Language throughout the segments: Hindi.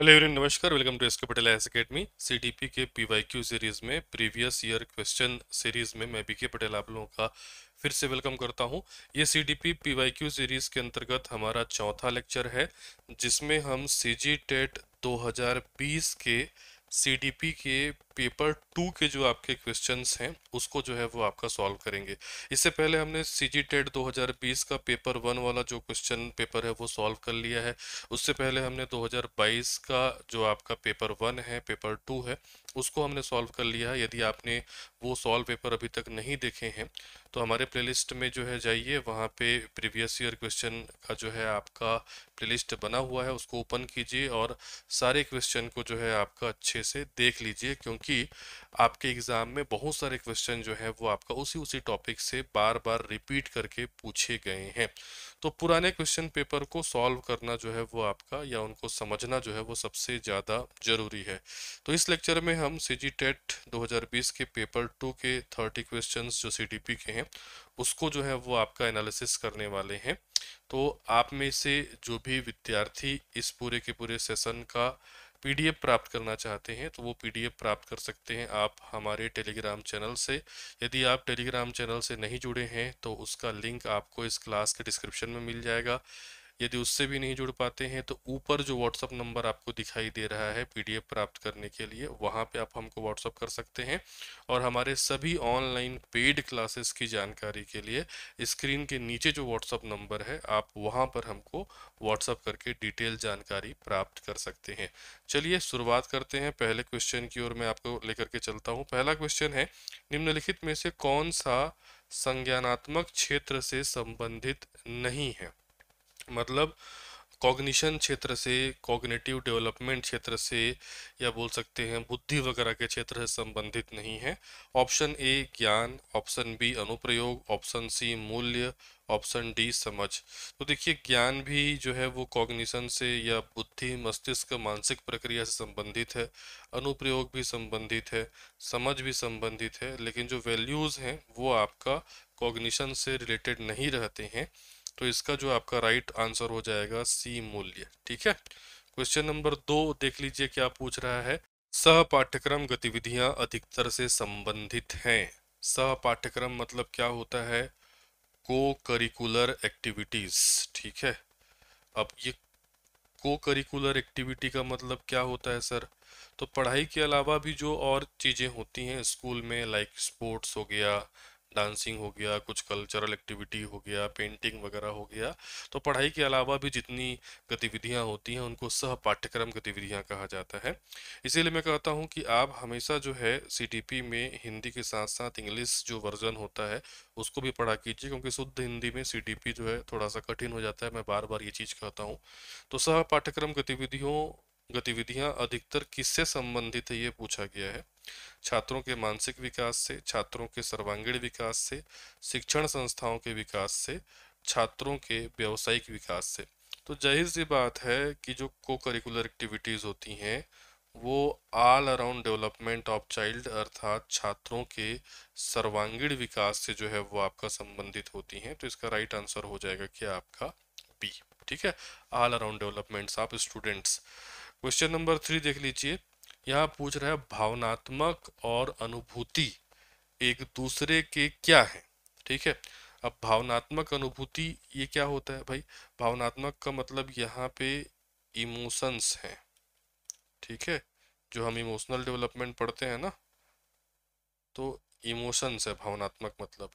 हेलो एवरीवन नमस्कार welcome to S Patel S academy C P के पी वाई क्यू सीरीज़ में प्रीवियस ईयर क्वेश्चन सीरीज़ में मैं बीके पटेल आप लोगों का फिर से वेलकम करता हूं ये C D P P Y Q series के अंतर्गत हमारा चौथा लेक्चर है जिसमें हम सी जी टेट दो के सी डी पी के पेपर टू के जो आपके क्वेश्चंस हैं उसको जो है वो आपका सॉल्व करेंगे इससे पहले हमने सी जी टेट दो का पेपर वन वाला जो क्वेश्चन पेपर है वो सॉल्व कर लिया है उससे पहले हमने 2022 का जो आपका पेपर वन है पेपर टू है उसको हमने सॉल्व कर लिया है यदि आपने वो सॉल्व पेपर अभी तक नहीं देखे हैं तो हमारे प्लेलिस्ट में जो है जाइए वहाँ पे प्रीवियस ईयर क्वेश्चन का जो है आपका प्लेलिस्ट बना हुआ है उसको ओपन कीजिए और सारे क्वेश्चन को जो है आपका अच्छे से देख लीजिए क्योंकि क्योंकि आपके एग्ज़ाम में बहुत सारे क्वेश्चन जो है वो आपका उसी उसी टॉपिक से बार बार रिपीट करके पूछे गए हैं तो पुराने क्वेश्चन पेपर को सॉल्व करना जो है वो आपका या उनको समझना जो है वो सबसे ज़्यादा ज़रूरी है तो इस लेक्चर में हम सी जी टेट दो के पेपर टू के थर्टी क्वेश्चन जो सी के हैं उसको जो है वो आपका एनालिसिस करने वाले हैं तो आप में से जो भी विद्यार्थी इस पूरे के पूरे सेशन का पीडीएफ प्राप्त करना चाहते हैं तो वो पीडीएफ प्राप्त कर सकते हैं आप हमारे टेलीग्राम चैनल से यदि आप टेलीग्राम चैनल से नहीं जुड़े हैं तो उसका लिंक आपको इस क्लास के डिस्क्रिप्शन में मिल जाएगा यदि उससे भी नहीं जुड़ पाते हैं तो ऊपर जो व्हाट्सअप नंबर आपको दिखाई दे रहा है पीडीएफ प्राप्त करने के लिए वहाँ पे आप हमको व्हाट्सअप कर सकते हैं और हमारे सभी ऑनलाइन पेड क्लासेस की जानकारी के लिए स्क्रीन के नीचे जो व्हाट्सअप नंबर है आप वहाँ पर हमको व्हाट्सअप करके डिटेल जानकारी प्राप्त कर सकते हैं चलिए शुरुआत करते हैं पहले क्वेश्चन की ओर मैं आपको लेकर के चलता हूँ पहला क्वेश्चन है निम्नलिखित में से कौन सा संज्ञानात्मक क्षेत्र से संबंधित नहीं है मतलब कॉग्निशन क्षेत्र से कॉग्नेटिव डेवलपमेंट क्षेत्र से या बोल सकते हैं बुद्धि वगैरह के क्षेत्र से संबंधित नहीं है ऑप्शन ए ज्ञान ऑप्शन बी अनुप्रयोग ऑप्शन सी मूल्य ऑप्शन डी समझ तो देखिए ज्ञान भी जो है वो कॉग्निशन से या बुद्धि मस्तिष्क मानसिक प्रक्रिया से संबंधित है अनुप्रयोग भी संबंधित है समझ भी संबंधित है लेकिन जो वैल्यूज़ हैं वो आपका कॉग्निशन से रिलेटेड नहीं रहते हैं तो इसका जो आपका राइट आंसर हो जाएगा सी मूल्य ठीक है क्वेश्चन नंबर दो देख लीजिए क्या पूछ रहा है सह पाठ्यक्रम गतिविधियां अधिकतर से संबंधित हैं सह पाठ्यक्रम मतलब क्या होता है को करिकुलर एक्टिविटीज ठीक है अब ये को करिकुलर एक्टिविटी का मतलब क्या होता है सर तो पढ़ाई के अलावा भी जो और चीज़ें होती हैं स्कूल में लाइक स्पोर्ट्स हो गया डांसिंग हो गया कुछ कल्चरल एक्टिविटी हो गया पेंटिंग वगैरह हो गया तो पढ़ाई के अलावा भी जितनी गतिविधियाँ होती हैं उनको सह पाठ्यक्रम गतिविधियाँ कहा जाता है इसीलिए मैं कहता हूँ कि आप हमेशा जो है सी में हिंदी के साथ साथ इंग्लिश जो वर्जन होता है उसको भी पढ़ा कीजिए क्योंकि शुद्ध हिंदी में सी जो है थोड़ा सा कठिन हो जाता है मैं बार बार ये चीज़ कहता हूँ तो सह पाठ्यक्रम गतिविधियों गतिविधियाँ अधिकतर किससे संबंधित है ये पूछा गया है छात्रों के मानसिक विकास से छात्रों के सर्वांगीण विकास से शिक्षण संस्थाओं के विकास से छात्रों के व्यवसायिक विकास से तो जाहिर सी बात है कि जो को करिकुलर एक्टिविटीज़ होती हैं वो all around development of child अर्थात छात्रों के सर्वांगीण विकास से जो है वो आपका संबंधित होती हैं तो इसका राइट आंसर हो जाएगा कि आपका बी ठीक है all around developments of students question number three देख लीजिए यहाँ पूछ रहा है भावनात्मक और अनुभूति एक दूसरे के क्या है ठीक है अब भावनात्मक अनुभूति ये क्या होता है भाई भावनात्मक का मतलब यहाँ पे इमोशंस हैं ठीक है जो हम इमोशनल डेवलपमेंट पढ़ते हैं ना तो इमोशंस है भावनात्मक मतलब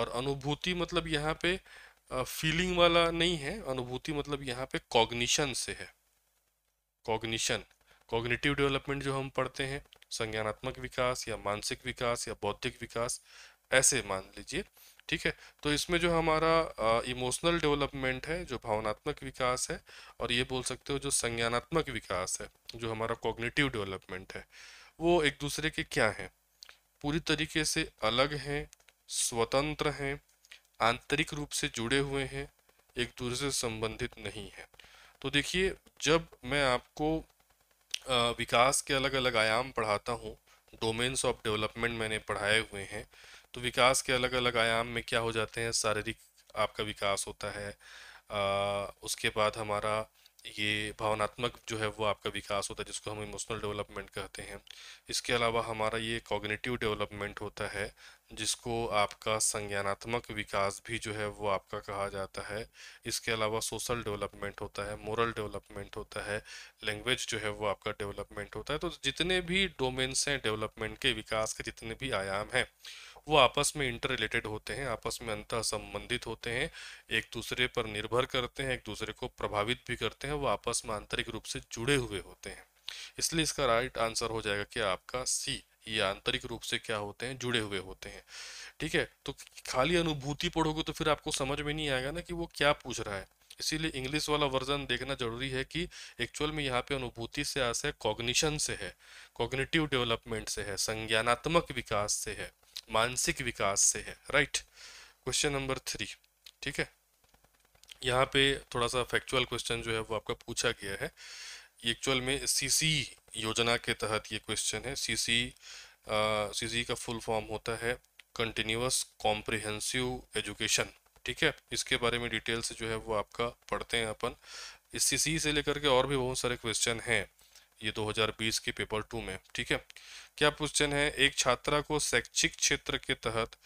और अनुभूति मतलब यहाँ पे फीलिंग वाला नहीं है अनुभूति मतलब यहाँ पे कॉग्निशन से है कॉग्निशन कॉग्निटिव डेवलपमेंट जो हम पढ़ते हैं संज्ञानात्मक विकास या मानसिक विकास या बौद्धिक विकास ऐसे मान लीजिए ठीक है तो इसमें जो हमारा इमोशनल डेवलपमेंट है जो भावनात्मक विकास है और ये बोल सकते हो जो संज्ञानात्मक विकास है जो हमारा कॉग्निटिव डेवलपमेंट है वो एक दूसरे के क्या हैं पूरी तरीके से अलग हैं स्वतंत्र हैं आंतरिक रूप से जुड़े हुए हैं एक दूसरे से संबंधित नहीं है तो देखिए जब मैं आपको विकास के अलग अलग आयाम पढ़ाता हूँ डोमेन्स ऑफ डेवलपमेंट मैंने पढ़ाए हुए हैं तो विकास के अलग अलग आयाम में क्या हो जाते हैं शारीरिक आपका विकास होता है आ, उसके बाद हमारा ये भावनात्मक जो है वो आपका विकास होता है जिसको हम इमोशनल डेवलपमेंट कहते हैं इसके अलावा हमारा ये कॉग्निटिव डेवलपमेंट होता है जिसको आपका संज्ञानात्मक विकास भी जो है वो आपका कहा जाता है इसके अलावा सोशल डेवलपमेंट होता है मोरल डेवलपमेंट होता है लैंग्वेज जो है वो आपका डेवलपमेंट होता है तो जितने भी डोमेन्स हैं डेवलपमेंट के विकास के जितने भी आयाम हैं वो आपस में इंटर रिलेटेड होते हैं आपस में अंत संबंधित होते हैं एक दूसरे पर निर्भर करते हैं एक दूसरे को प्रभावित भी करते हैं वो आपस में आंतरिक रूप से जुड़े हुए होते हैं इसलिए इसका राइट आंसर हो जाएगा क्या आपका सी ये आंतरिक रूप से क्या होते हैं जुड़े हुए होते हैं ठीक है तो खाली अनुभूति पढ़ोगे तो फिर आपको समझ में नहीं आएगा ना कि वो क्या पूछ रहा है इसीलिए इंग्लिश वाला वर्जन देखना जरूरी है कि एक्चुअल में यहाँ पे अनुभूति से आशय कॉग्निशन से है कॉग्निटिव डेवलपमेंट से है संज्ञानात्मक विकास से है मानसिक विकास से है राइट क्वेश्चन नंबर थ्री ठीक है यहाँ पे थोड़ा सा फैक्चुअल क्वेश्चन जो है वो आपका पूछा गया है एक्चुअल में सीसी योजना के तहत ये क्वेश्चन है सीसी सीसी का फुल फॉर्म होता है कंटिन्यूस कॉम्प्रिहेंसिव एजुकेशन ठीक है इसके बारे में डिटेल से जो है वो आपका पढ़ते हैं अपन इस सी से लेकर के और भी बहुत सारे क्वेश्चन हैं ये 2020 के पेपर टू में ठीक है क्या क्वेश्चन है एक छात्रा को शैक्षिक क्षेत्र के तहत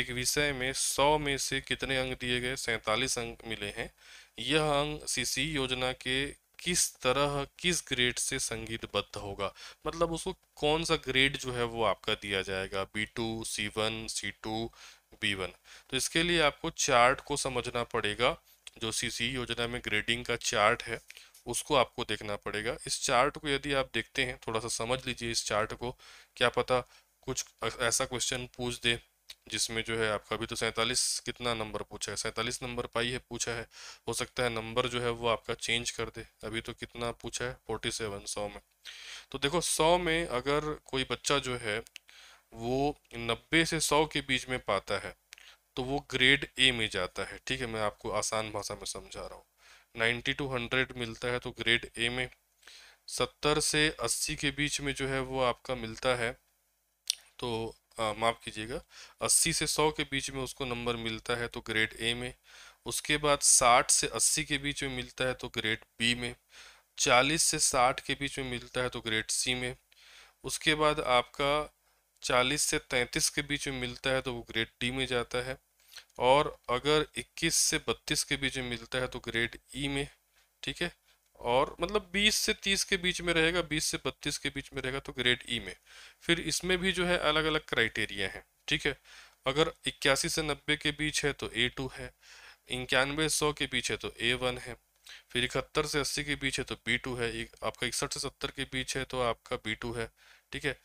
एक विषय में 100 में से कितने अंक दिए गए सैंतालीस अंक मिले हैं यह अंक सीसी योजना के किस तरह किस ग्रेड से संगीतबद्ध होगा मतलब उसको कौन सा ग्रेड जो है वो आपका दिया जाएगा B two C one C two B one तो इसके लिए आपको चार्ट को समझना पड़ेगा जो सी e योजना में ग्रेडिंग का चार्ट है उसको आपको देखना पड़ेगा इस चार्ट को यदि आप देखते हैं थोड़ा सा समझ लीजिए इस चार्ट को क्या पता कुछ ऐसा क्वेश्चन पूछ दे जिसमें जो है आपका अभी तो सैंतालीस कितना नंबर पूछा है सैंतालीस नंबर पाई है पूछा है हो सकता है नंबर जो है वो आपका चेंज कर दे अभी तो कितना पूछा है फोर्टी सेवन सौ में तो देखो सौ में अगर कोई बच्चा जो है वो नब्बे से सौ के बीच में पाता है तो वो ग्रेड ए में जाता है ठीक है मैं आपको आसान भाषा में समझा रहा हूँ नाइन्टी टू हंड्रेड मिलता है तो ग्रेड ए में सत्तर से अस्सी के बीच में जो है वो आपका मिलता है तो माफ़ कीजिएगा 80 से 100 के बीच में उसको नंबर मिलता है तो ग्रेड ए में उसके बाद 60 से 80 के बीच में मिलता है तो ग्रेड बी में 40 से 60 के बीच में मिलता है तो ग्रेड सी में उसके बाद आपका 40 से 33 के बीच में मिलता है तो वो ग्रेड डी में जाता है और अगर 21 से 32 के बीच में मिलता है तो ग्रेड ई e में ठीक है और मतलब 20 से 30 के बीच में रहेगा 20 से 32 के बीच में रहेगा तो ग्रेड ई e में फिर इसमें भी जो है अलग अलग क्राइटेरिया हैं ठीक है अगर इक्यासी से नब्बे के बीच है तो ए टू है इक्यानवे सौ के बीच है तो ए वन है फिर इकहत्तर से अस्सी के बीच है तो बी टू है आपका इकसठ से सत्तर के बीच है तो आपका बी टू है ठीक है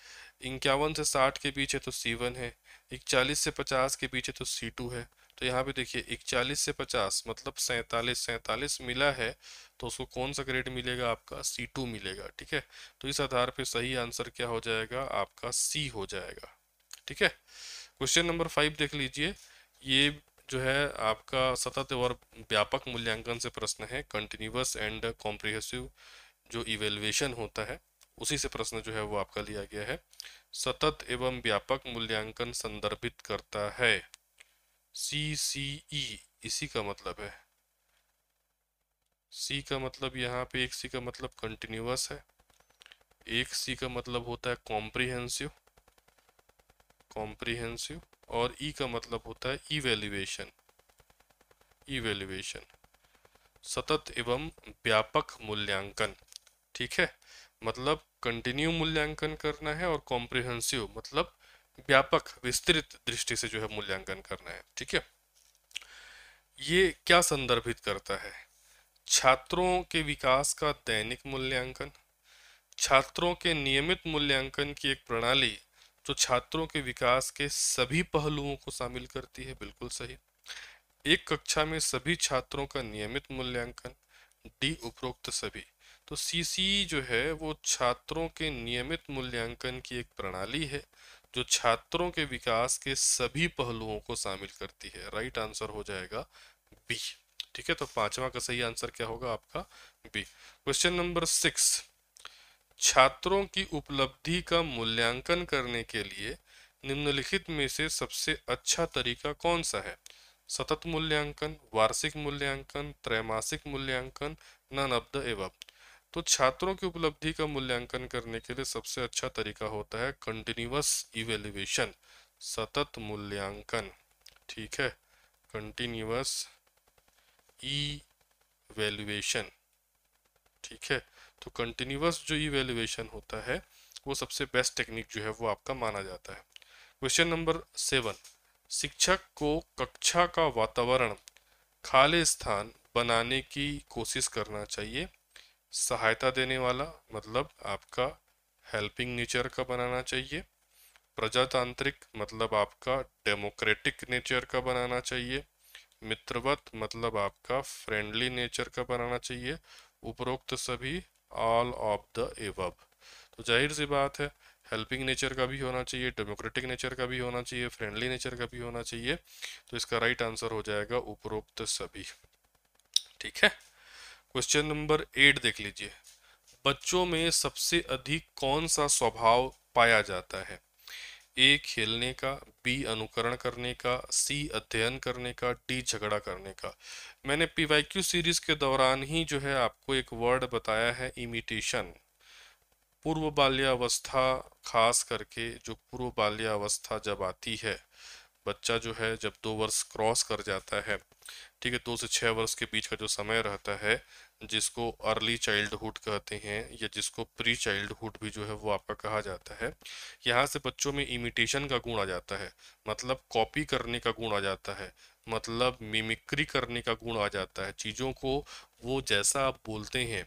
इक्यावन से साठ के बीच है तो सी वन है इकचालीस से पचास के बीच है तो सी टू है तो यहाँ पे देखिए इकचालीस से पचास मतलब सैंतालीस सैंतालीस मिला है तो उसको कौन सा ग्रेड मिलेगा आपका सी टू मिलेगा ठीक है तो इस आधार पे सही आंसर क्या हो जाएगा आपका सी हो जाएगा ठीक है क्वेश्चन नंबर फाइव देख लीजिए ये जो है आपका सतत और व्यापक मूल्यांकन से प्रश्न है कंटिन्यूस एंड कॉम्प्रिहेंसिव जो इवेल्युएशन होता है उसी से प्रश्न जो है वो आपका लिया गया है सतत एवं व्यापक मूल्यांकन संदर्भित करता है सी सी ई इसी का मतलब है सी का मतलब यहाँ पे एक सी का मतलब कंटिन्यूस है एक सी का मतलब होता है कॉम्प्रिहेंसिव कॉम्प्रिहेंसिव और ई e का मतलब होता है इवेल्युएशन इवेल्युएशन सतत एवं व्यापक मूल्यांकन ठीक है मतलब कंटिन्यू मूल्यांकन करना है और कॉम्प्रिहेंसिव मतलब व्यापक विस्तृत दृष्टि से जो है मूल्यांकन करना है ठीक है ये क्या संदर्भित करता है छात्रों के विकास का दैनिक मूल्यांकन छात्रों के नियमित मूल्यांकन की एक प्रणाली जो छात्रों के विकास के सभी पहलुओं को शामिल करती है बिल्कुल सही एक कक्षा में सभी छात्रों का नियमित मूल्यांकन डी उपरोक्त सभी तो सी जो है वो छात्रों के नियमित मूल्यांकन की एक प्रणाली है जो छात्रों के विकास के सभी पहलुओं को शामिल करती है राइट आंसर हो जाएगा बी ठीक है तो पांचवा का सही आंसर क्या होगा आपका बी क्वेश्चन नंबर सिक्स छात्रों की उपलब्धि का मूल्यांकन करने के लिए निम्नलिखित में से सबसे अच्छा तरीका कौन सा है सतत मूल्यांकन वार्षिक मूल्यांकन त्रैमासिक मूल्यांकन नन ऑफ द एवब तो छात्रों की उपलब्धि का मूल्यांकन करने के लिए सबसे अच्छा तरीका होता है कंटिन्यूस इवेल्युएशन सतत मूल्यांकन ठीक है कंटिन्यूस इवेल्युएशन ठीक है तो कंटिन्यूस जो इवेल्युएशन होता है वो सबसे बेस्ट टेक्निक जो है वो आपका माना जाता है क्वेश्चन नंबर सेवन शिक्षक को कक्षा का वातावरण खाली स्थान बनाने की कोशिश करना चाहिए सहायता देने वाला मतलब आपका हेल्पिंग नेचर का बनाना चाहिए प्रजातांत्रिक मतलब आपका डेमोक्रेटिक नेचर का बनाना चाहिए मित्रवत मतलब आपका फ्रेंडली नेचर का बनाना चाहिए उपरोक्त सभी ऑल ऑफ द एवब तो जाहिर सी बात है हेल्पिंग नेचर का भी होना चाहिए डेमोक्रेटिक नेचर का भी होना चाहिए फ्रेंडली नेचर का भी होना चाहिए तो इसका राइट आंसर हो जाएगा उपरोक्त सभी ठीक है क्वेश्चन नंबर एट देख लीजिए बच्चों में सबसे अधिक कौन सा स्वभाव पाया जाता है ए खेलने का बी अनुकरण करने का सी अध्ययन करने का डी झगड़ा करने का मैंने पीवाईक्यू सीरीज के दौरान ही जो है आपको एक वर्ड बताया है इमिटेशन पूर्व बाल्यावस्था खास करके जो पूर्व बाल्यावस्था जब आती है बच्चा जो है जब दो वर्ष क्रॉस कर जाता है ठीक है दो से छः वर्ष के बीच का जो समय रहता है जिसको अर्ली चाइल्डहुड कहते हैं या जिसको प्री चाइल्डहुड भी जो है वो आपका कहा जाता है यहाँ से बच्चों में इमिटेशन का गुण आ जाता है मतलब कॉपी करने का गुण आ जाता है मतलब मिमिक्री करने का गुण आ जाता है चीज़ों को वो जैसा आप बोलते हैं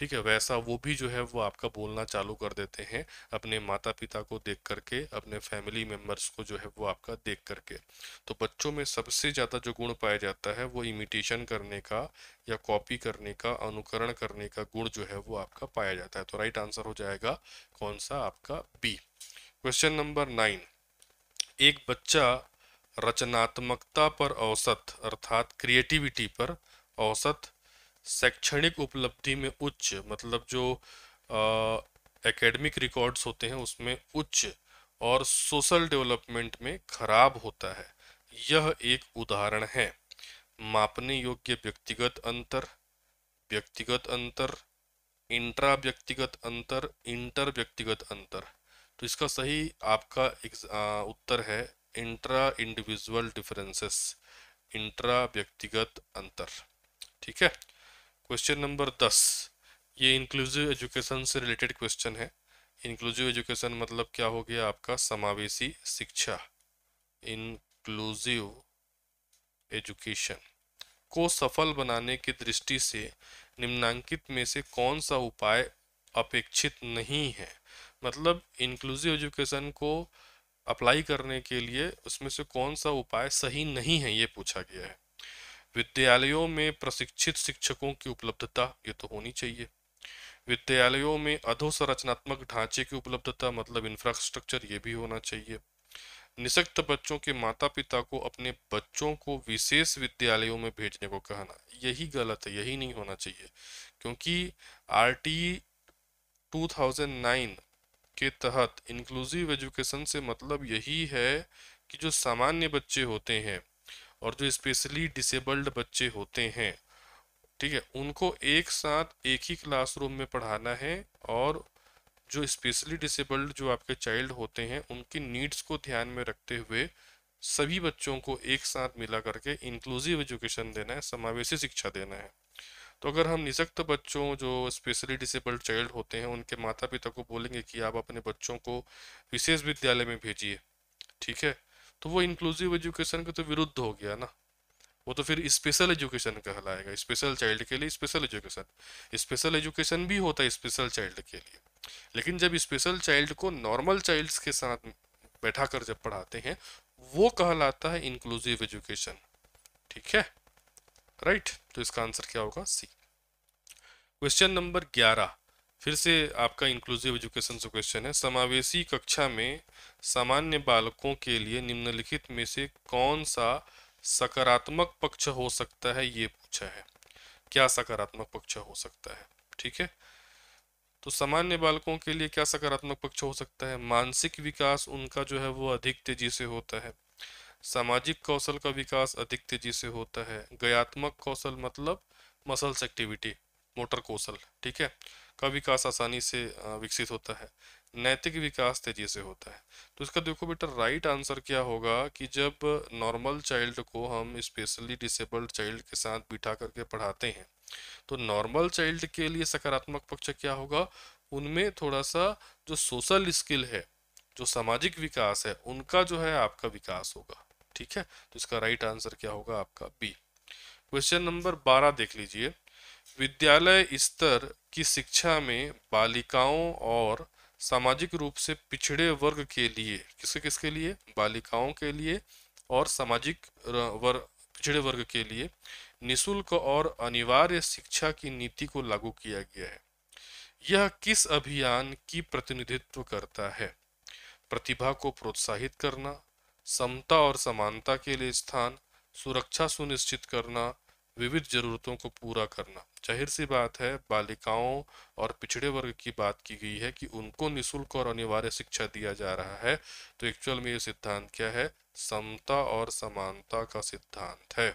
ठीक है वैसा वो भी जो है वो आपका बोलना चालू कर देते हैं अपने माता पिता को देख करके अपने फैमिली मेम्बर्स को जो है वो आपका देख करके तो बच्चों में सबसे ज़्यादा जो गुण पाया जाता है वो इमिटेशन करने का या कॉपी करने का अनुकरण करने का गुण जो है वो आपका पाया जाता है तो राइट आंसर हो जाएगा कौन सा आपका बी क्वेश्चन नंबर नाइन एक बच्चा रचनात्मकता पर औसत अर्थात क्रिएटिविटी पर औसत शैक्षणिक उपलब्धि में उच्च मतलब जो एकेडमिक रिकॉर्ड्स होते हैं उसमें उच्च और सोशल डेवलपमेंट में खराब होता है यह एक उदाहरण है मापने योग्य व्यक्तिगत अंतर व्यक्तिगत अंतर इंट्रा व्यक्तिगत अंतर इंटर व्यक्तिगत अंतर तो इसका सही आपका आ, उत्तर है इंट्रा इंडिविजुअल डिफरेंसेस इंट्रा व्यक्तिगत अंतर ठीक है क्वेश्चन नंबर दस ये इंक्लूसिव एजुकेशन से रिलेटेड क्वेश्चन है इंक्लूसिव एजुकेशन मतलब क्या हो गया आपका समावेशी शिक्षा इंक्लूसिव एजुकेशन को सफल बनाने की दृष्टि से निम्नांकित में से कौन सा उपाय अपेक्षित नहीं है मतलब इंक्लूसिव एजुकेशन को अप्लाई करने के लिए उसमें से कौन सा उपाय सही नहीं है ये पूछा गया है विद्यालयों में प्रशिक्षित शिक्षकों की उपलब्धता ये तो होनी चाहिए विद्यालयों में अधोसंरचनात्मक ढांचे की उपलब्धता मतलब इंफ्रास्ट्रक्चर ये भी होना चाहिए निशक्त बच्चों के माता पिता को अपने बच्चों को विशेष विद्यालयों में भेजने को कहना यही गलत है यही नहीं होना चाहिए क्योंकि आर टी 2009 के तहत इंक्लूसिव एजुकेशन से मतलब यही है कि जो सामान्य बच्चे होते हैं और जो स्पेशली डिसेबल्ड बच्चे होते हैं ठीक है उनको एक साथ एक ही क्लासरूम में पढ़ाना है और जो स्पेशली डिसेबल्ड जो आपके चाइल्ड होते हैं उनकी नीड्स को ध्यान में रखते हुए सभी बच्चों को एक साथ मिला करके इंक्लूसिव एजुकेशन देना है समावेशी शिक्षा देना है तो अगर हम निशक्त बच्चों जो स्पेशली डिसेबल्ड चाइल्ड होते हैं उनके माता पिता को बोलेंगे कि आप अपने बच्चों को विशेष विद्यालय में भेजिए ठीक है तो वो इंक्लूसिव एजुकेशन के तो विरुद्ध हो गया ना वो तो फिर स्पेशल एजुकेशन कहलाएगा स्पेशल चाइल्ड के लिए स्पेशल एजुकेशन स्पेशल एजुकेशन भी होता है स्पेशल चाइल्ड के लिए लेकिन जब स्पेशल चाइल्ड को नॉर्मल चाइल्ड्स के साथ बैठा कर जब पढ़ाते हैं वो कहलाता है इंक्लूसिव एजुकेशन ठीक है राइट right? तो इसका आंसर क्या होगा सी क्वेश्चन नंबर ग्यारह फिर से आपका इंक्लूसिव एजुकेशन से क्वेश्चन है समावेशी कक्षा में सामान्य बालकों के लिए निम्नलिखित में से कौन सा सकारात्मक पक्ष हो सकता है ये पूछा है क्या सकारात्मक पक्ष हो सकता है ठीक है तो सामान्य बालकों के लिए क्या सकारात्मक पक्ष हो सकता है मानसिक विकास उनका जो है वो अधिक तेजी से होता है सामाजिक कौशल का विकास अधिक तेजी से होता है गयात्मक कौशल मतलब मसल्स एक्टिविटी मोटर कौशल ठीक है का विकास आसानी से विकसित होता है नैतिक विकास तेजी से होता है तो इसका देखो बेटा राइट आंसर क्या होगा कि जब नॉर्मल चाइल्ड को हम स्पेशली डिसेबल्ड चाइल्ड के साथ बिठा करके पढ़ाते हैं तो नॉर्मल चाइल्ड के लिए सकारात्मक पक्ष क्या होगा उनमें थोड़ा सा जो सोशल स्किल है जो सामाजिक विकास है उनका जो है आपका विकास होगा ठीक है तो इसका राइट आंसर क्या होगा आपका बी क्वेश्चन नंबर बारह देख लीजिए विद्यालय स्तर की शिक्षा में बालिकाओं और सामाजिक रूप से पिछड़े वर्ग के लिए किसके किसके लिए बालिकाओं के लिए और सामाजिक वर्ग पिछड़े वर्ग के लिए निशुल्क और अनिवार्य शिक्षा की नीति को लागू किया गया है यह किस अभियान की प्रतिनिधित्व करता है प्रतिभा को प्रोत्साहित करना समता और समानता के लिए स्थान सुरक्षा सुनिश्चित करना विविध जरूरतों को पूरा करना जाहिर सी बात है बालिकाओं और पिछड़े वर्ग की बात की गई है कि उनको निशुल्क और अनिवार्य शिक्षा दिया जा रहा है तो एक्चुअल में ये सिद्धांत क्या है समता और समानता का सिद्धांत है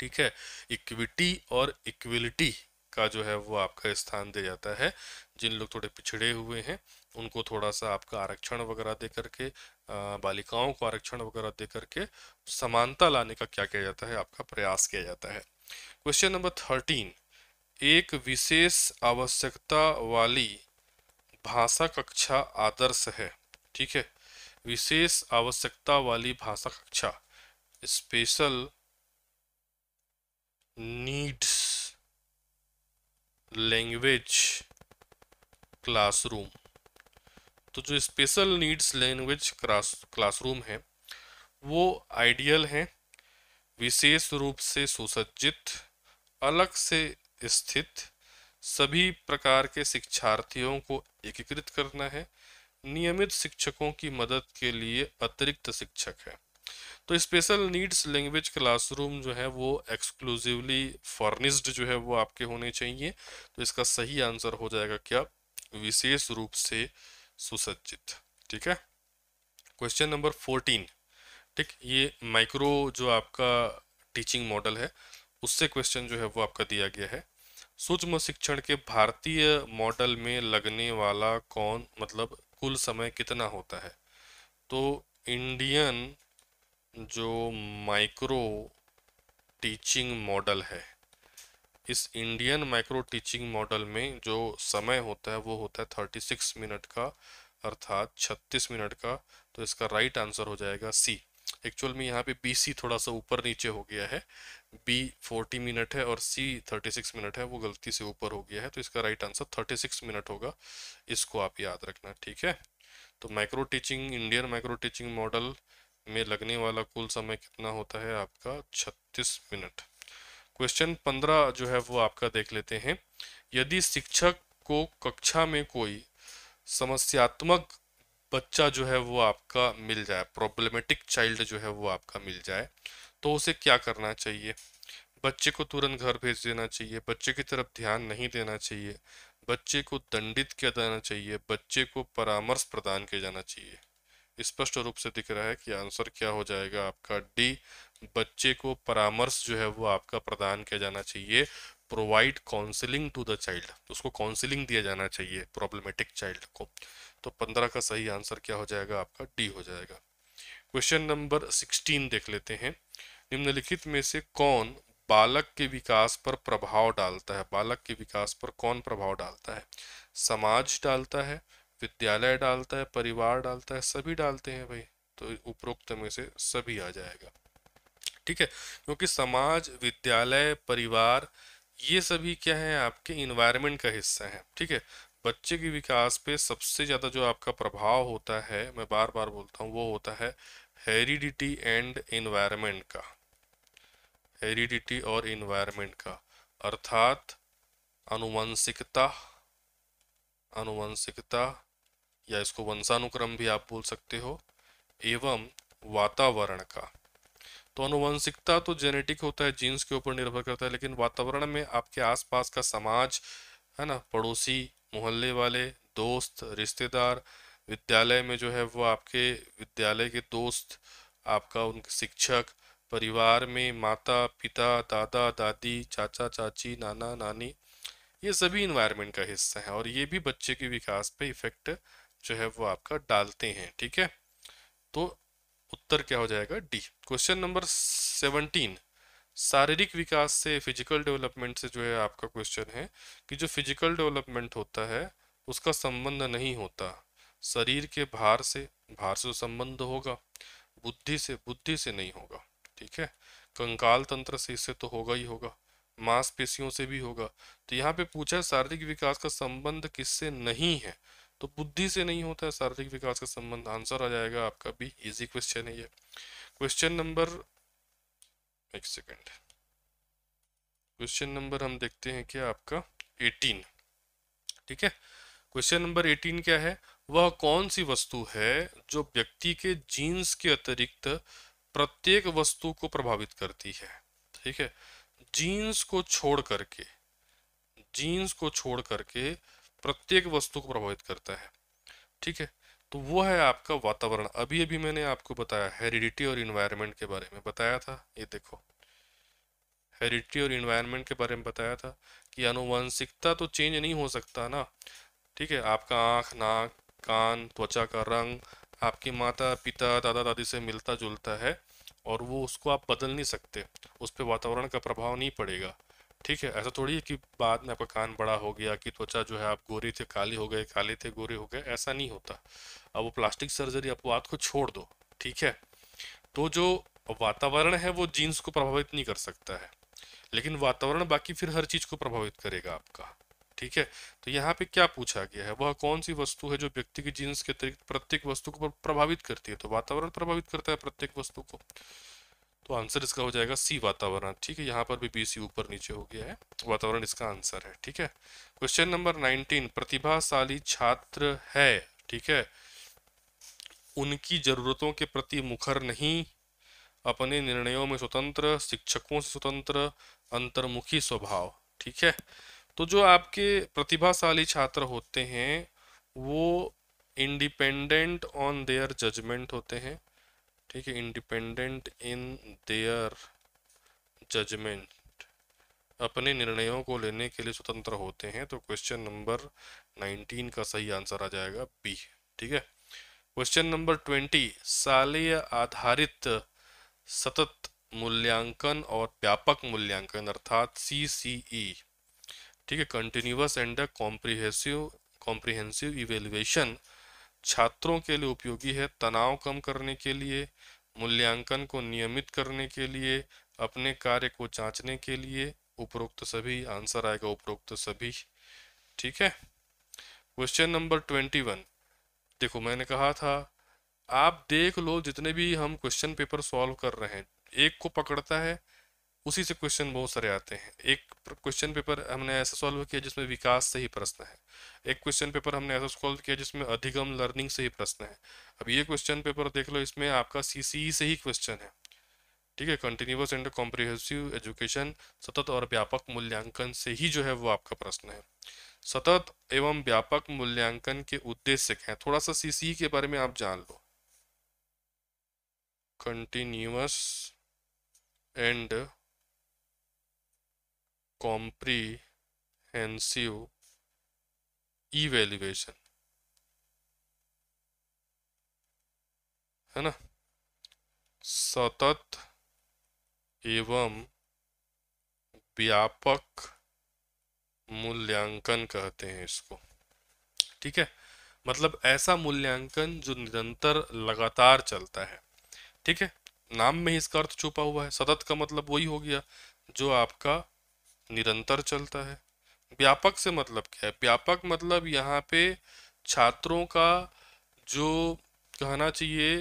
ठीक है इक्विटी और इक्विलिटी का जो है वो आपका स्थान दे जाता है जिन लोग थोड़े पिछड़े हुए हैं उनको थोड़ा सा आपका आरक्षण वगैरह दे करके बालिकाओं को आरक्षण वगैरह दे करके समानता लाने का क्या किया जाता है आपका प्रयास किया जाता है क्वेश्चन नंबर थर्टीन एक विशेष आवश्यकता वाली भाषा कक्षा आदर्श है ठीक है विशेष आवश्यकता वाली भाषा कक्षा स्पेशल नीड्स लैंग्वेज क्लासरूम तो जो special needs language class classroom है वो आइडियल हैं विशेष रूप से सुसज्जित अलग से स्थित सभी प्रकार के शिक्षार्थियों को एकीकृत करना है नियमित शिक्षकों की मदद के लिए अतिरिक्त शिक्षक है तो स्पेशल नीड्स लैंग्वेज क्लासरूम जो है वो एक्सक्लूसिवली फर्निश्ड जो है वो आपके होने चाहिए तो इसका सही आंसर हो जाएगा क्या विशेष रूप से सुसज्जित ठीक है क्वेश्चन नंबर फोर्टीन ठीक ये माइक्रो जो आपका टीचिंग मॉडल है उससे क्वेश्चन जो है वो आपका दिया गया है सूक्ष्म शिक्षण के भारतीय मॉडल में लगने वाला कौन मतलब कुल समय कितना होता है तो इंडियन जो माइक्रो टीचिंग मॉडल है इस इंडियन माइक्रो टीचिंग मॉडल में जो समय होता है वो होता है थर्टी सिक्स मिनट का अर्थात छत्तीस मिनट का तो इसका राइट आंसर हो जाएगा सी एक्चुअल में यहाँ पे बी सी थोड़ा सा ऊपर नीचे हो गया है बी फोर्टी मिनट है और सी थर्टी सिक्स मिनट है वो गलती से ऊपर हो गया है तो इसका right answer thirty six minute होगा इसको आप याद रखना ठीक है तो micro teaching Indian micro teaching model में लगने वाला कुल समय कितना होता है आपका छत्तीस मिनट क्वेश्चन पंद्रह जो है वो आपका देख लेते हैं यदि शिक्षक को कक्षा में कोई समस्यात्मक बच्चा जो है वो आपका मिल जाए प्रॉब्लमेटिक चाइल्ड जो है वो आपका मिल जाए तो उसे क्या करना चाहिए बच्चे को तुरंत घर भेज देना चाहिए बच्चे की तरफ ध्यान नहीं देना चाहिए बच्चे को दंडित किया जाना चाहिए बच्चे को परामर्श प्रदान किया जाना चाहिए स्पष्ट रूप से दिख रहा है कि आंसर क्या हो जाएगा आपका डी बच्चे को परामर्श जो है वो आपका प्रदान किया जाना चाहिए provide counselling to the child तो उसको काउंसिलिंग दिया जाना चाहिए प्रॉब्लमेटिक चाइल्ड को तो पंद्रह का सही आंसर क्या हो जाएगा आपका डी हो जाएगा क्वेश्चन नंबर सिक्सटीन देख लेते हैं निम्नलिखित में से कौन बालक के विकास पर प्रभाव डालता है बालक के विकास पर कौन प्रभाव डालता है समाज डालता है विद्यालय डालता है परिवार डालता है सभी डालते हैं भाई तो उपरोक्त में से सभी आ जाएगा ठीक है क्योंकि समाज विद्यालय परिवार ये सभी क्या है आपके इन्वायरमेंट का हिस्सा है ठीक है बच्चे के विकास पे सबसे ज़्यादा जो आपका प्रभाव होता है मैं बार बार बोलता हूँ वो होता है हेरिडिटी एंड इन्वायरमेंट का हेरिडिटी और इन्वायरमेंट का अर्थात अनुवंशिकता अनुवंशिकता या इसको वंशानुक्रम भी आप बोल सकते हो एवं वातावरण का तो अनुवंशिकता तो जेनेटिक होता है जीन्स के ऊपर निर्भर करता है लेकिन वातावरण में आपके आसपास का समाज है ना पड़ोसी मोहल्ले वाले दोस्त रिश्तेदार विद्यालय में जो है वो आपके विद्यालय के दोस्त आपका उनके शिक्षक परिवार में माता पिता दादा दादी चाचा चाची नाना नानी ये सभी इन्वायरमेंट का हिस्सा है और ये भी बच्चे के विकास पे इफेक्ट जो है वो आपका डालते हैं ठीक है तो उत्तर क्या हो जाएगा डी क्वेश्चन नंबर सेवनटीन शारीरिक विकास से फिजिकल डेवलपमेंट से जो है आपका क्वेश्चन है कि जो फिजिकल डेवलपमेंट होता है उसका संबंध नहीं होता शरीर के भार से भार से तो संबंध होगा बुद्धि से बुद्धि से नहीं होगा ठीक है कंकाल तंत्र से इससे तो होगा ही होगा मांसपेशियों से भी होगा तो यहाँ पे पूछा है शारीरिक विकास का संबंध किससे नहीं है तो बुद्धि से नहीं होता है शारीरिक विकास का संबंध आंसर आ जाएगा आपका भी इजी क्वेश्चन है ये क्वेश्चन नंबर एक सेकंड क्वेश्चन नंबर हम देखते हैं क्या आपका एटीन ठीक है क्वेश्चन नंबर एटीन क्या है वह कौन सी वस्तु है जो व्यक्ति के जीन्स के अतिरिक्त प्रत्येक वस्तु को प्रभावित करती है ठीक है जीन्स को छोड़ करके जीन्स को छोड़ करके प्रत्येक वस्तु को प्रभावित करता है ठीक है तो वो है आपका वातावरण अभी अभी मैंने आपको बताया हेरिडिटी और इन्वायरमेंट के बारे में बताया था ये देखो हेरिडिटी और इन्वायरमेंट के बारे में बताया था कि अनुवंशिकता तो चेंज नहीं हो सकता ना ठीक है आपका आँख नाक कान त्वचा का रंग आपके माता पिता दादा दादी से मिलता जुलता है और वो उसको आप बदल नहीं सकते उस पर वातावरण का प्रभाव नहीं पड़ेगा ठीक है ऐसा थोड़ी है कि बाद में आपका कान बड़ा हो गया कि त्वचा जो है आप गोरी थे काली हो गए काले थे गोरे हो गए ऐसा नहीं होता अब वो प्लास्टिक सर्जरी आप बात को छोड़ दो ठीक है तो जो वातावरण है वो जीन्स को प्रभावित नहीं कर सकता है लेकिन वातावरण बाकी फिर हर चीज को प्रभावित करेगा आपका ठीक है तो यहाँ पे क्या पूछा गया है वह कौन सी वस्तु है जो व्यक्ति की जीन्स के अतिरिक्त प्रत्येक वस्तु को प्रभावित करती है तो वातावरण प्रभावित करता है प्रत्येक वस्तु को तो आंसर इसका हो जाएगा सी वातावरण ठीक है यहाँ पर भी बी सी ऊपर नीचे हो गया है वातावरण इसका आंसर है ठीक है क्वेश्चन नंबर नाइनटीन प्रतिभाशाली छात्र है ठीक है उनकी जरूरतों के प्रति मुखर नहीं अपने निर्णयों में स्वतंत्र शिक्षकों से स्वतंत्र अंतर्मुखी स्वभाव ठीक है तो जो आपके प्रतिभाशाली छात्र होते हैं वो इंडिपेंडेंट ऑन देयर जजमेंट होते हैं ठीक है इंडिपेंडेंट इन देयर जजमेंट अपने निर्णयों को लेने के लिए स्वतंत्र होते हैं तो क्वेश्चन नंबर 19 का सही आंसर आ जाएगा बी ठीक है क्वेश्चन नंबर 20 सालीय आधारित सतत मूल्यांकन और व्यापक मूल्यांकन अर्थात सी सी ई ठीक है continuous and comprehensive comprehensive evaluation छात्रों के लिए उपयोगी है तनाव कम करने के लिए मूल्यांकन को नियमित करने के लिए अपने कार्य को जांचने के लिए उपरोक्त सभी आंसर आएगा उपरोक्त सभी ठीक है क्वेश्चन नंबर ट्वेंटी वन देखो मैंने कहा था आप देख लो जितने भी हम क्वेश्चन पेपर सॉल्व कर रहे हैं एक को पकड़ता है उसी से क्वेश्चन बहुत सारे आते हैं एक क्वेश्चन पेपर हमने ऐसा सॉल्व किया जिसमें विकास से ही प्रश्न है एक क्वेश्चन पेपर हमने ऐसा सॉल्व किया जिसमें अधिगम लर्निंग से ही प्रश्न है अब ये क्वेश्चन पेपर देख लो इसमें आपका सीसीई e से ही क्वेश्चन है ठीक है कंटिन्यूस एंड कॉम्प्रिहेंसिव एजुकेशन सतत और व्यापक मूल्यांकन से ही जो है वो आपका प्रश्न है सतत एवं व्यापक मूल्यांकन के उद्देश्य क्या है थोड़ा सा सीसी e के बारे में आप जान लो कंटिन्यूस एंड comprehensive evaluation है ना सतत एवं व्यापक मूल्यांकन कहते हैं इसको ठीक है मतलब ऐसा मूल्यांकन जो निरंतर लगातार चलता है ठीक है नाम में ही इसका अर्थ छुपा हुआ है सतत का मतलब वही हो गया जो आपका निरंतर चलता है व्यापक से मतलब क्या है व्यापक मतलब यहाँ पे छात्रों का जो कहना चाहिए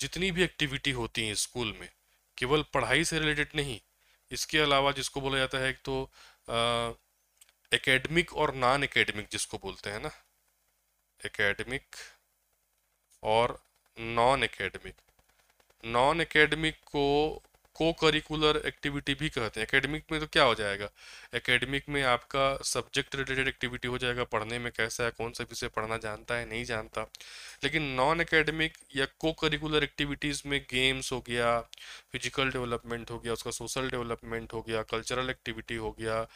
जितनी भी एक्टिविटी होती हैं स्कूल में केवल पढ़ाई से रिलेटेड नहीं इसके अलावा जिसको बोला जाता है एक तो एकेडमिक और नॉन एकेडमिक जिसको बोलते हैं ना एकेडमिक और नॉन एकेडमिक नॉन एकेडमिक को को करिकुलर एक्टिविटी भी कहते हैं एकेडमिक में तो क्या हो जाएगा एकेडमिक में आपका सब्जेक्ट रिलेटेड एक्टिविटी हो जाएगा पढ़ने में कैसा है कौन सा विषय पढ़ना जानता है नहीं जानता लेकिन नॉन एकेडमिक या को करिकुलर एक्टिविटीज़ में गेम्स हो गया फिजिकल डेवलपमेंट हो गया उसका सोशल डेवलपमेंट हो गया कल्चरल एक्टिविटी हो गया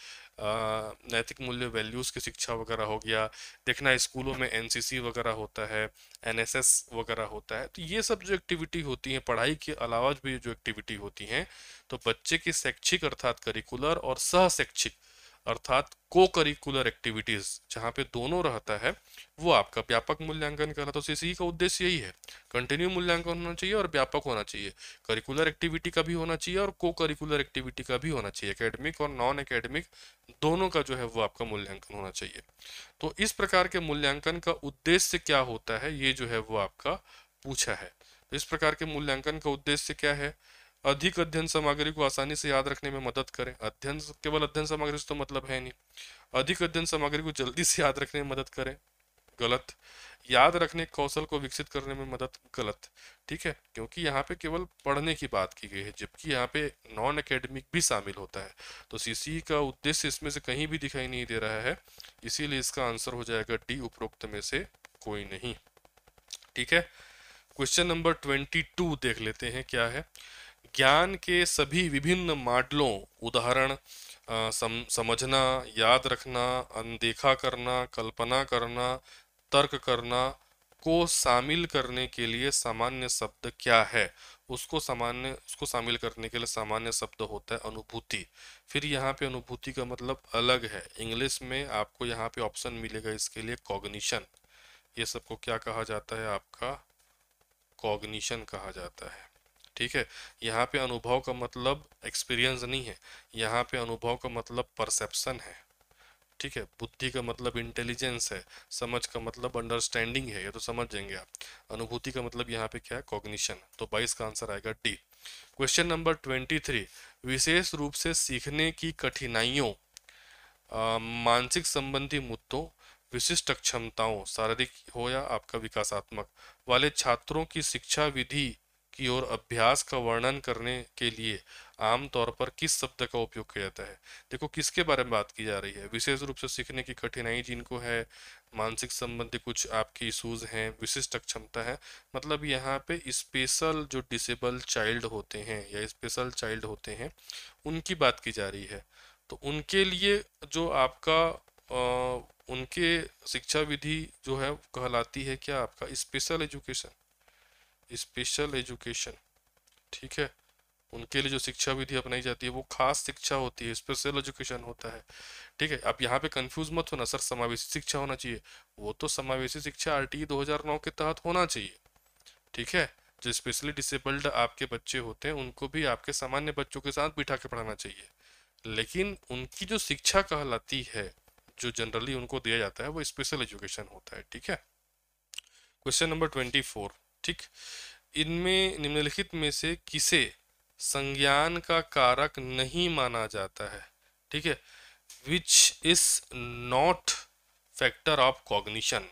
नैतिक मूल्य वैल्यूज़ की शिक्षा वगैरह हो गया देखना स्कूलों में एनसीसी वगैरह होता है एनएसएस वगैरह होता है तो ये सब जो एक्टिविटी होती हैं पढ़ाई के अलावा भी जो एक्टिविटी होती हैं तो बच्चे की शैक्षिक अर्थात करिकुलर और सहशैक्षिक शैक्षिक अर्थात को करिकुलर एक्टिविटीज जहाँ पे दोनों रहता है वो आपका व्यापक मूल्यांकन करा तो सीसी e का उद्देश्य यही है कंटिन्यू मूल्यांकन होना चाहिए और व्यापक होना चाहिए करिकुलर एक्टिविटी का भी होना चाहिए और को करिकुलर एक्टिविटी का भी होना चाहिए एकेडमिक और नॉन एकेडमिक दोनों का जो है वो आपका मूल्यांकन होना चाहिए तो इस प्रकार के मूल्यांकन का उद्देश्य क्या होता है ये जो है वो आपका पूछा है तो इस प्रकार के मूल्यांकन का उद्देश्य क्या है अधिक अध्ययन सामग्री को आसानी से याद रखने में मदद करें अध्ययन केवल अध्ययन सामग्री से तो मतलब है नहीं अधिक अध्ययन सामग्री को जल्दी से याद रखने में मदद करें गलत याद रखने कौशल को विकसित करने में मदद गलत ठीक है क्योंकि यहाँ पे केवल पढ़ने की बात की गई है जबकि यहाँ पे नॉन एकेडमिक भी शामिल होता है तो सी का उद्देश्य इसमें से कहीं भी दिखाई नहीं दे रहा है इसीलिए इसका आंसर हो जाएगा डी उपरोक्त में से कोई नहीं ठीक है क्वेश्चन नंबर ट्वेंटी टू देख लेते हैं क्या है ज्ञान के सभी विभिन्न मॉडलों उदाहरण सम, समझना याद रखना अनदेखा करना कल्पना करना तर्क करना को शामिल करने के लिए सामान्य शब्द क्या है उसको सामान्य उसको शामिल करने के लिए सामान्य शब्द होता है अनुभूति फिर यहाँ पे अनुभूति का मतलब अलग है इंग्लिश में आपको यहाँ पे ऑप्शन मिलेगा इसके लिए कॉग्निशन ये सबको क्या कहा जाता है आपका कॉग्निशन कहा जाता है ठीक है यहाँ पे अनुभव का मतलब एक्सपीरियंस नहीं है यहाँ पे अनुभव का मतलब परसेप्शन है ठीक है बुद्धि का मतलब इंटेलिजेंस है समझ का मतलब अंडरस्टैंडिंग है ये तो समझ जाएंगे आप अनुभूति का मतलब यहाँ पे क्या है कॉग्निशन तो बाईस का आंसर आएगा D question number twenty three विशेष रूप से सीखने की कठिनाइयों मानसिक संबंधी मुद्दों विशिष्ट क्षमताओं शारीरिक हो या आपका विकासात्मक वाले छात्रों की शिक्षा विधि की ओर अभ्यास का वर्णन करने के लिए आमतौर पर किस शब्द का उपयोग किया जाता है देखो किसके बारे में बात की जा रही है विशेष रूप से सीखने की कठिनाई जिनको है मानसिक संबंधी कुछ आपके इशूज हैं विशिष्ट अक्षमता है मतलब यहाँ पे स्पेशल जो डिसेबल चाइल्ड होते हैं या स्पेशल चाइल्ड होते हैं उनकी बात की जा रही है तो उनके लिए जो आपका आ, उनके शिक्षा विधि जो है कहलाती है क्या आपका स्पेशल एजुकेशन स्पेशल एजुकेशन ठीक है उनके लिए जो शिक्षा विधि अपनाई जाती है वो खास शिक्षा होती है स्पेशल एजुकेशन होता है ठीक है आप यहाँ पे कंफ्यूज मत होना सर समावेशी शिक्षा होना चाहिए वो तो समावेशी शिक्षा आर e टी के तहत होना चाहिए ठीक है जो स्पेशली डिसेबल्ड आपके बच्चे होते हैं उनको भी आपके सामान्य बच्चों के साथ बिठा के पढ़ाना चाहिए लेकिन उनकी जो शिक्षा कहलाती है जो जनरली उनको दिया जाता है वो स्पेशल एजुकेशन होता है ठीक है क्वेश्चन नंबर ट्वेंटी फोर ठीक इनमें निम्नलिखित में से किसे संज्ञान का कारक नहीं माना जाता है ठीक है which is not factor of cognition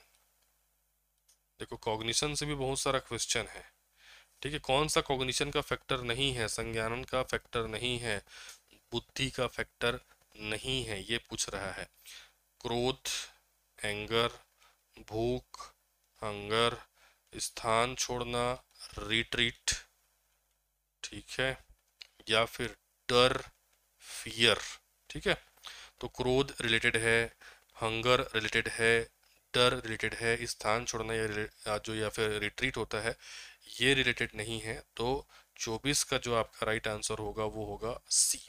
देखो कॉग्निशन से भी बहुत सारा क्वेश्चन है ठीक है कौन सा कॉग्निशन का फैक्टर नहीं है संज्ञान का फैक्टर नहीं है बुद्धि का फैक्टर नहीं है ये पूछ रहा है क्रोध एंगर भूख हंगर स्थान छोड़ना रिट्रीट ठीक है या फिर डर फियर ठीक है तो क्रोध रिलेटेड है हंगर रिलेटेड है डर रिलेटेड है स्थान छोड़ना या जो या फिर रिट्रीट होता है ये रिलेटेड नहीं है तो 24 का जो आपका राइट आंसर होगा वो होगा सी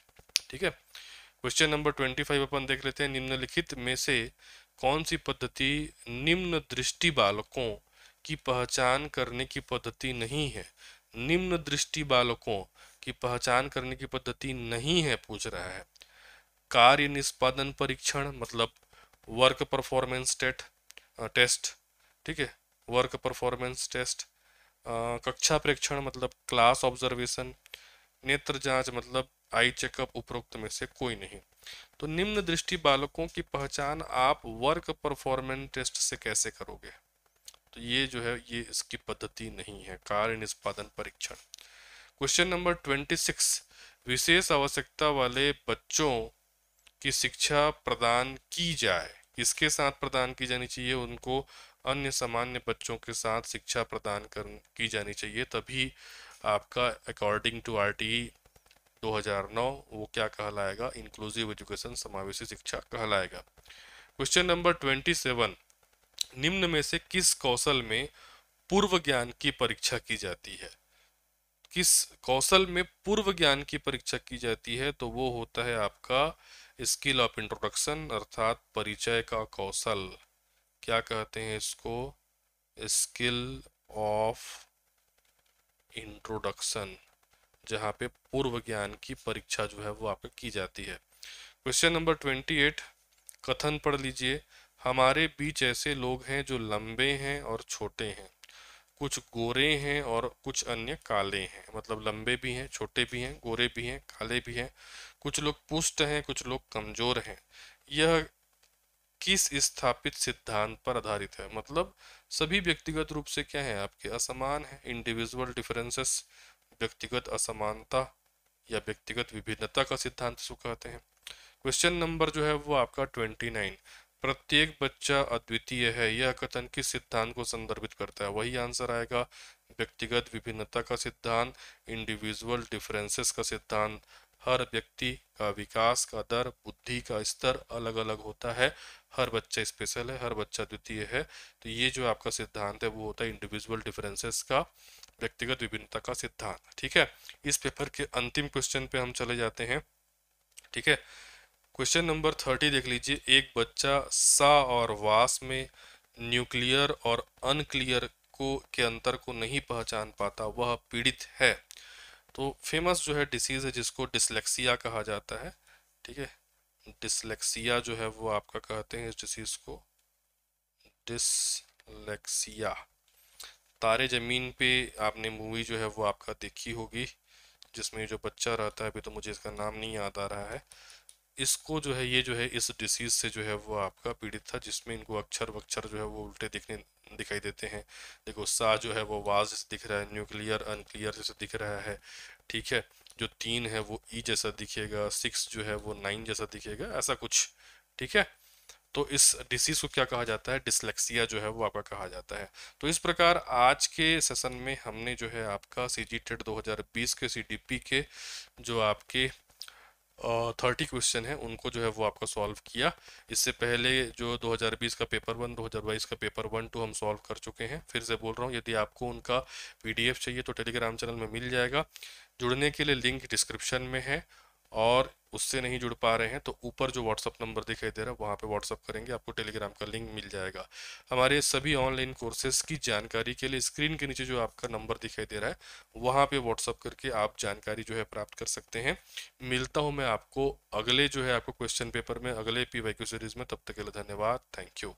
ठीक है क्वेश्चन नंबर 25 अपन देख लेते हैं निम्नलिखित में से कौन सी पद्धति निम्न दृष्टि बालकों की पहचान करने की पद्धति नहीं है निम्न दृष्टि बालकों की पहचान करने की पद्धति नहीं है पूछ रहा है कार्य निष्पादन परीक्षण मतलब वर्क परफॉर्मेंस टेट टेस्ट ठीक है वर्क परफॉर्मेंस टेस्ट कक्षा परीक्षण मतलब क्लास ऑब्जर्वेशन नेत्र जांच मतलब आई चेकअप उपरोक्त में से कोई नहीं तो निम्न दृष्टि बालकों की पहचान आप वर्क परफॉर्मेंस टेस्ट से कैसे करोगे तो ये जो है ये इसकी पद्धति नहीं है कार्य निष्पादन परीक्षण क्वेश्चन नंबर ट्वेंटी सिक्स विशेष आवश्यकता वाले बच्चों की शिक्षा प्रदान की जाए किसके साथ प्रदान की जानी चाहिए उनको अन्य सामान्य बच्चों के साथ शिक्षा प्रदान कर की जानी चाहिए तभी आपका अकॉर्डिंग टू आर टी वो क्या कहलाएगा इंक्लूसिव एजुकेशन समावेशी शिक्षा कहलाएगा क्वेश्चन नंबर ट्वेंटी निम्न में से किस कौशल में पूर्व ज्ञान की परीक्षा की जाती है किस कौशल में पूर्व ज्ञान की परीक्षा की जाती है तो वो होता है आपका स्किल ऑफ इंट्रोडक्शन अर्थात परिचय का कौशल क्या कहते हैं इसको स्किल ऑफ इंट्रोडक्शन जहाँ पे पूर्व ज्ञान की परीक्षा जो है वो आप की जाती है क्वेश्चन नंबर ट्वेंटी एट कथन पढ़ लीजिए हमारे बीच ऐसे लोग हैं जो लंबे हैं और छोटे हैं कुछ गोरे हैं और कुछ अन्य काले हैं मतलब लंबे भी हैं छोटे भी हैं गोरे भी हैं काले भी हैं कुछ लोग पुष्ट हैं कुछ लोग कमजोर हैं यह किस स्थापित सिद्धांत पर आधारित है मतलब सभी व्यक्तिगत रूप से क्या है आपके असमान है इंडिविजुअल डिफरेंसेस व्यक्तिगत असमानता या व्यक्तिगत विभिन्नता का सिद्धांत सुखाते कहते हैं क्वेश्चन नंबर जो है वो आपका ट्वेंटी नाइन प्रत्येक बच्चा अद्वितीय है यह कथन किस सिद्धांत को संदर्भित करता है वही आंसर आएगा व्यक्तिगत विभिन्नता का सिद्धांत इंडिविजुअल डिफरेंसेस का सिद्धांत हर व्यक्ति का विकास का दर बुद्धि का स्तर अलग अलग होता है हर बच्चा स्पेशल है हर बच्चा द्वितीय है तो ये जो आपका सिद्धांत है वो होता है इंडिविजुअल डिफरेंसेस का व्यक्तिगत विभिन्नता का सिद्धांत ठीक है इस पेपर के अंतिम क्वेश्चन पे हम चले जाते हैं ठीक है क्वेश्चन नंबर थर्टी देख लीजिए एक बच्चा सा और वास में न्यूक्लियर और अनक्लियर को के अंतर को नहीं पहचान पाता वह पीड़ित है तो फेमस जो है डिसीज़ है जिसको डिसलेक्सिया कहा जाता है ठीक है डिसलेक्सिया जो है वो आपका कहते हैं इस डिसीज़ को डिसलेक्सिया तारे ज़मीन पे आपने मूवी जो है वो आपका देखी होगी जिसमें जो बच्चा रहता है अभी तो मुझे इसका नाम नहीं याद आ रहा है इसको जो है ये जो है इस डिसीज़ से जो है वो आपका पीड़ित था जिसमें इनको अक्षर वक्षर जो है वो उल्टे दिखने दिखाई देते हैं देखो सा जो है वो वाज जैसे दिख रहा है न्यूक्लियर अनक्लियर जैसे दिख रहा है ठीक है जो तीन है वो ई e जैसा दिखेगा सिक्स जो है वो नाइन जैसा दिखेगा ऐसा कुछ ठीक है तो इस डिसीज़ को क्या कहा जाता है डिसलेक्सिया जो है वो आपका कहा जाता है तो इस प्रकार आज के सेशन में हमने जो है आपका सी जी टेट दो के सी के जो आपके थर्टी क्वेश्चन है उनको जो है वो आपका सॉल्व किया इससे पहले जो 2020 का पेपर वन 2022 का पेपर वन टू हम सॉल्व कर चुके हैं फिर से बोल रहा हूँ यदि आपको उनका पीडीएफ चाहिए तो टेलीग्राम चैनल में मिल जाएगा जुड़ने के लिए लिंक डिस्क्रिप्शन में है और उससे नहीं जुड़ पा रहे हैं तो ऊपर जो व्हाट्सअप नंबर दिखाई दे रहा है वहाँ पे व्हाट्सअप करेंगे आपको टेलीग्राम का लिंक मिल जाएगा हमारे सभी ऑनलाइन कोर्सेज की जानकारी के लिए स्क्रीन के नीचे जो आपका नंबर दिखाई दे रहा है वहाँ पे व्हाट्सअप करके आप जानकारी जो है प्राप्त कर सकते हैं मिलता हूँ मैं आपको अगले जो है आपको क्वेश्चन पेपर में अगले पी सीरीज में तब तक के लिए धन्यवाद थैंक यू